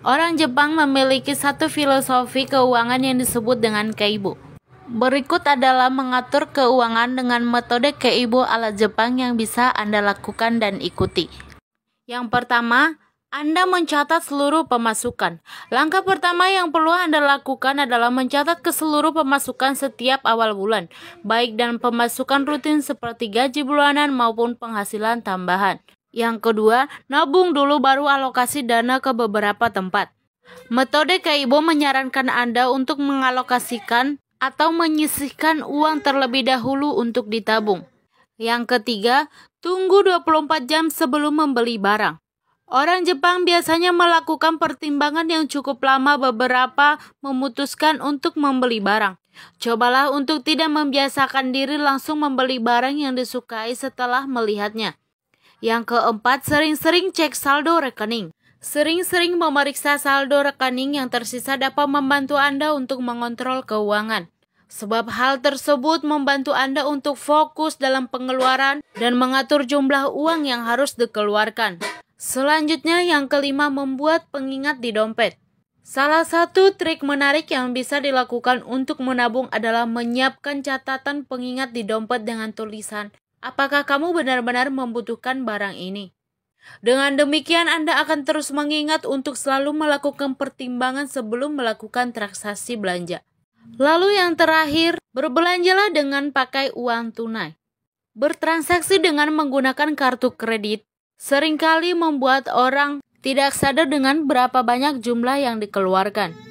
Orang Jepang memiliki satu filosofi keuangan yang disebut dengan keibu. Berikut adalah mengatur keuangan dengan metode keibu ala Jepang yang bisa Anda lakukan dan ikuti. Yang pertama, anda mencatat seluruh pemasukan. Langkah pertama yang perlu Anda lakukan adalah mencatat ke seluruh pemasukan setiap awal bulan, baik dan pemasukan rutin seperti gaji bulanan maupun penghasilan tambahan. Yang kedua, nabung dulu baru alokasi dana ke beberapa tempat. Metode Kaibo menyarankan Anda untuk mengalokasikan atau menyisihkan uang terlebih dahulu untuk ditabung. Yang ketiga, tunggu 24 jam sebelum membeli barang. Orang Jepang biasanya melakukan pertimbangan yang cukup lama beberapa memutuskan untuk membeli barang. Cobalah untuk tidak membiasakan diri langsung membeli barang yang disukai setelah melihatnya. Yang keempat, sering-sering cek saldo rekening. Sering-sering memeriksa saldo rekening yang tersisa dapat membantu Anda untuk mengontrol keuangan. Sebab hal tersebut membantu Anda untuk fokus dalam pengeluaran dan mengatur jumlah uang yang harus dikeluarkan. Selanjutnya, yang kelima, membuat pengingat di dompet. Salah satu trik menarik yang bisa dilakukan untuk menabung adalah menyiapkan catatan pengingat di dompet dengan tulisan Apakah kamu benar-benar membutuhkan barang ini? Dengan demikian, Anda akan terus mengingat untuk selalu melakukan pertimbangan sebelum melakukan transaksi belanja. Lalu, yang terakhir, berbelanjalah dengan pakai uang tunai. Bertransaksi dengan menggunakan kartu kredit seringkali membuat orang tidak sadar dengan berapa banyak jumlah yang dikeluarkan.